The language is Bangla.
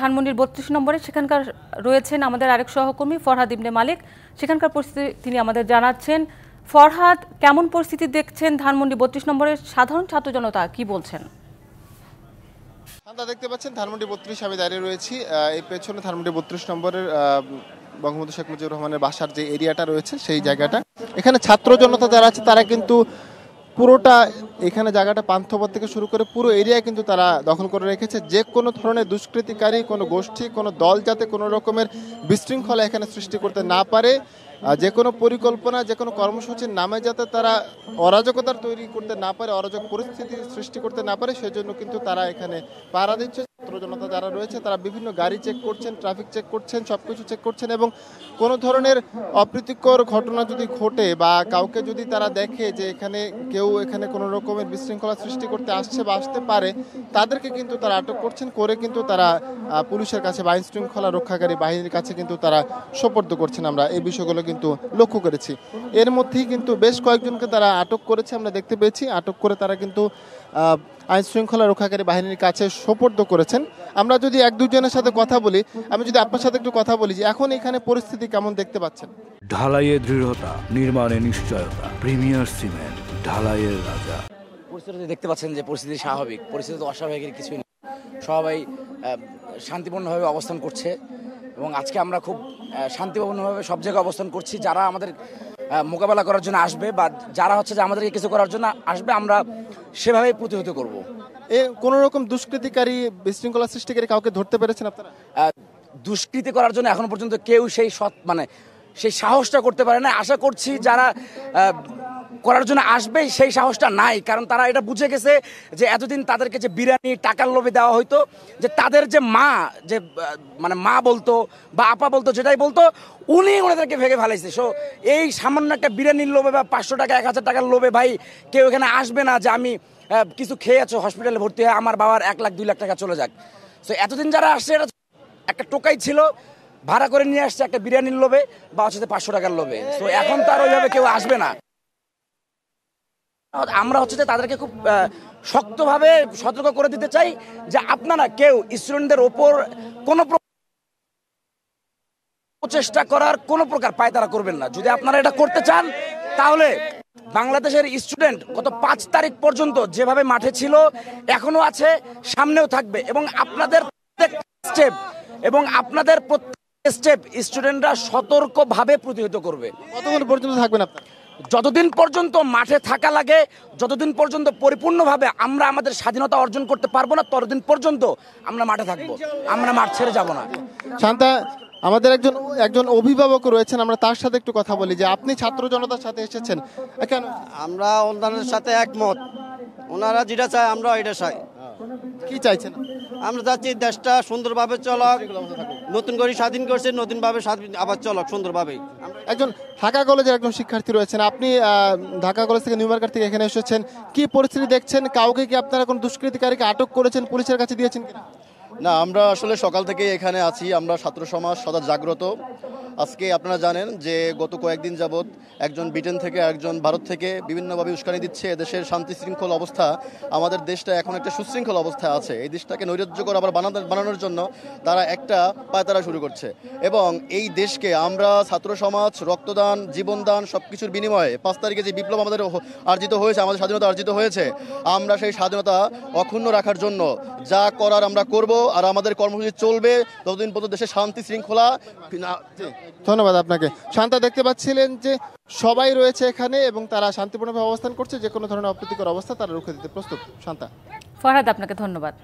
ধানমন্ডির বত্রিশ নম্বরে সেখানকার রয়েছেন আমাদের আরেক সহকর্মী ফরহাদ ইবনে মালিক সেখানকার পরিস্থিতি তিনি আমাদের জানাচ্ছেন ফরহাদ কেমন পরিস্থিতি দেখছেন ধানমন্ডি বত্রিশ নম্বরের সাধারণ ছাত্র জনতা কি বলছেন দেখতে পাচ্ছেন ধানমন্ডি বত্রিশ আমি দাঁড়িয়ে রয়েছি এই পেছনে ধানমন্ডি বত্রিশ নম্বরের বঙ্গবন্ধু শেখ মুজিবুর রহমানের বাসার যে এরিয়াটা রয়েছে সেই জায়গাটা এখানে ছাত্র জনতা যারা আছে তারা কিন্তু পুরোটা এখানে জায়গাটা পান্থপথ থেকে শুরু করে পুরো এরিয়া কিন্তু তারা দখল করে রেখেছে যে কোনো ধরনের দুষ্কৃতিকারী কোনো গোষ্ঠী কোনো দল যাতে কোনো রকমের বিশৃঙ্খলা এখানে সৃষ্টি করতে না পারে যে কোনো পরিকল্পনা যে কোনো কর্মসূচির নামে যাতে তারা অরাজকতার তৈরি করতে না পারে অরাজক পরিস্থিতি সৃষ্টি করতে না পারে সেজন্য কিন্তু তারা এখানে পাড়া দিচ্ছে ছাত্র জনতা যারা রয়েছে তারা বিভিন্ন গাড়ি চেক করছেন ট্রাফিক চেক করছেন সব কিছু চেক করছেন এবং কোনো ধরনের অপ্রীতিকর ঘটনা যদি ঘটে বা কাউকে যদি তারা দেখে যে এখানে কেউ এখানে কোনো রকমের বিশৃঙ্খলা সৃষ্টি করতে আসছে বা আসতে পারে তাদেরকে কিন্তু তারা আটক করছেন করে কিন্তু তারা পুলিশের কাছে বা আইনশৃঙ্খলা রক্ষাকারী বাহিনীর কাছে কিন্তু তারা সোপর্দ করছেন আমরা এই বিষয়গুলো কিন্তু লক্ষ্য করেছি এর মধ্যেই কিন্তু বেশ কয়েকজনকে তারা আটক করেছে আমরা দেখতে পেয়েছি আটক করে তারা কিন্তু আইন শৃঙ্খলা রক্ষাকারী বাহিনীর কাছে সোপর্দ করেছেন আমরা যদি এক দুজনের সাথে কথা বলি আমি যদি আপনার সাথে একটু কথা বলি যে এখন এখানে পরিস্থিতি কেমন দেখতে পাচ্ছেন ঢালাইয়ের দৃঢ়তা নির্মাণে নিশ্চয়তা প্রিমিয়ার সিমেন্ট ঢালাইয়ের রাজা পরিস্থিতি দেখতে পাচ্ছেন যে পরিস্থিতি স্বাভাবিক পরিস্থিতি তো অস্বাভাবিকের কিছুই নেই সবাই শান্তিপূর্ণভাবে অবস্থান করছে এবং আজকে আমরা খুব শান্তিপূর্ণভাবে সব জায়গায় অবস্থান করছি যারা আমাদের মোকাবেলা করার জন্য আসবে বা যারা হচ্ছে যে আমাদেরকে কিছু করার জন্য আসবে আমরা সেভাবেই প্রতিহত করব এ কোনো রকম দুষ্কৃতিকারী বিশৃঙ্খলা সৃষ্টিকারী কাউকে ধরতে পেরেছেন আপনারা দুষ্কৃতি করার জন্য এখন পর্যন্ত কেউ সেই সৎ মানে সেই সাহসটা করতে পারে না আশা করছি যারা করার জন্য আসবে সেই সাহসটা নাই কারণ তারা এটা বুঝে গেছে যে এতদিন তাদেরকে যে বিরিয়ানি টাকার লোভে দেওয়া হইতো যে তাদের যে মা যে মানে মা বলতো বা আপা বলতো যেটাই বলতো উনি ওনাদেরকে ভেঙে ফেলাইছে সো এই সামান্য একটা বিরিয়ানির লোভে বা পাঁচশো টাকা এক হাজার টাকার লোভে ভাই কেউ এখানে আসবে না যে আমি কিছু খেয়ে আছো হসপিটালে ভর্তি হয়ে আমার বাবার এক লাখ দুই লাখ টাকা চলে যাক সো এতদিন যারা আসছে এটা একটা টোকাই ছিল ভাড়া করে নিয়ে আসছে একটা বিরিয়ানির লোভে বা হচ্ছে পাঁচশো টাকার লোভে সো এখন তার ওইভাবে কেউ আসবে না আমরা হচ্ছে যে তাদেরকে খুব শক্তভাবে সতর্ক করে দিতে চাই যে আপনারা কেউ স্টুডেন্টদের ওপর কোনো প্রচেষ্টা করার কোনো প্রকার পায়তারা করবেন না যদি আপনারা এটা করতে চান তাহলে বাংলাদেশের স্টুডেন্ট গত পাঁচ তারিখ পর্যন্ত যেভাবে মাঠে ছিল এখনো আছে সামনেও থাকবে এবং আপনাদের প্রত্যেক স্টেপ এবং আপনাদের প্রত্যেক স্টেপ স্টুডেন্টরা সতর্কভাবে প্রতিহত করবে কতক্ষণ পর্যন্ত থাকবেন আপনার যতদিন পর্যন্ত মাঠে থাকা লাগে যতদিন পর্যন্ত পরিপূর্ণভাবে আমরা আমাদের স্বাধীনতা অর্জন করতে পারবো না ততদিন পর্যন্ত আমরা মাঠে থাকবো আমরা মাঠ ছেড়ে যাব না শান্তা আমাদের একজন একজন অভিভাবক রয়েছেন আমরা তার সাথে একটু কথা বলি যে আপনি ছাত্র জনতার সাথে এসেছেন এখন আমরা অন্যান্যের সাথে একমত ওনারা যেটা চায় আমরা এটা চাই কি চাইছেন আমরা চাচ্ছি দেশটা সুন্দরভাবে চলক নতুন করে স্বাধীন করছে নতুনভাবে স্বাধীন আবার চলক সুন্দরভাবে একজন ঢাকা কলেজের একজন শিক্ষার্থী রয়েছেন আপনি ঢাকা কলেজ থেকে নিউ মার্কেট থেকে এখানে এসেছেন কি পরিস্থিতি দেখছেন কাউকে কি আপনারা কোন দুষ্কৃতিকারীকে আটক করেছেন পুলিশের কাছে দিয়েছেন না আমরা আসলে সকাল থেকে এখানে আছি আমরা ছাত্র সমাজ সদা জাগ্রত আজকে আপনারা জানেন যে গত কয়েকদিন যাবৎ একজন ব্রিটেন থেকে একজন ভারত থেকে বিভিন্নভাবে উস্কানি দিচ্ছে দেশের শান্তি শৃঙ্খল অবস্থা আমাদের দেশটা এখন একটা সুশৃঙ্খল অবস্থায় আছে এই দেশটাকে নৈরাজ্যকর আবার বানানোর জন্য তারা একটা পায়তারা শুরু করছে এবং এই দেশকে আমরা ছাত্র সমাজ রক্তদান জীবনদান সব কিছুর বিনিময়ে পাঁচ তারিখে যে বিপ্লব আমাদের আর্জিত হয়েছে আমাদের স্বাধীনতা অর্জিত হয়েছে আমরা সেই স্বাধীনতা অক্ষুণ্ণ রাখার জন্য যা করার আমরা করব আর আমাদের কর্মসূচি চলবে ততদিন পর্যন্ত দেশে শান্তি শৃঙ্খলা ধন্যবাদ আপনাকে শান্তা দেখতে পাচ্ছিলেন যে সবাই রয়েছে এখানে এবং তারা শান্তিপূর্ণভাবে অবস্থান করছে যে কোনো ধরনের অপ্রীতিকর অবস্থা তারা রুখে দিতে প্রস্তুত শান্তা ফরহাদ আপনাকে ধন্যবাদ